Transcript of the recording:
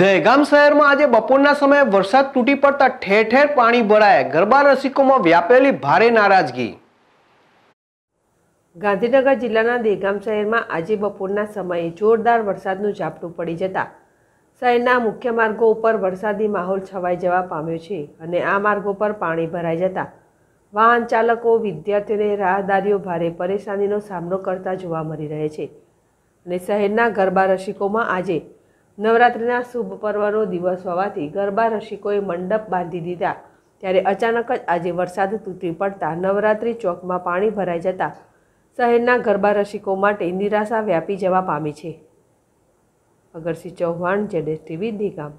દહેગામ શહેરમાં આજે બપોરના સમયે વરસાદ તૂટી પડતા ઠેર ઠેર પાણી ભરાયા ગરબા રસિકોમાં વ્યાપેલી ભારે નારાજગી ગાંધીનગર જિલ્લાના દહેગામ શહેરમાં આજે બપોરના સમયે જોરદાર વરસાદનું ઝાપટું પડી જતા શહેરના મુખ્ય માર્ગો ઉપર વરસાદી માહોલ છવાઈ જવા પામ્યો છે અને આ માર્ગો પર પાણી ભરાઈ જતા વાહન ચાલકો વિદ્યાર્થીઓને રાહદારીઓ ભારે પરેશાનીનો સામનો કરતા જોવા મળી રહે છે અને શહેરના ગરબા રસિકોમાં આજે નવરાત્રિના શુભ પર્વનો દિવસ હોવાથી ગરબા રસિકોએ મંડપ બાંધી દીધા ત્યારે અચાનક જ આજે વરસાદ તૂટી પડતા નવરાત્રિ ચોકમાં પાણી ભરાઈ જતાં શહેરના ગરબા રસિકો માટે નિરાશા વ્યાપી જવા પામી છે અગરસિંહ ચૌહાણ જેડેશ ટીવી દીગામ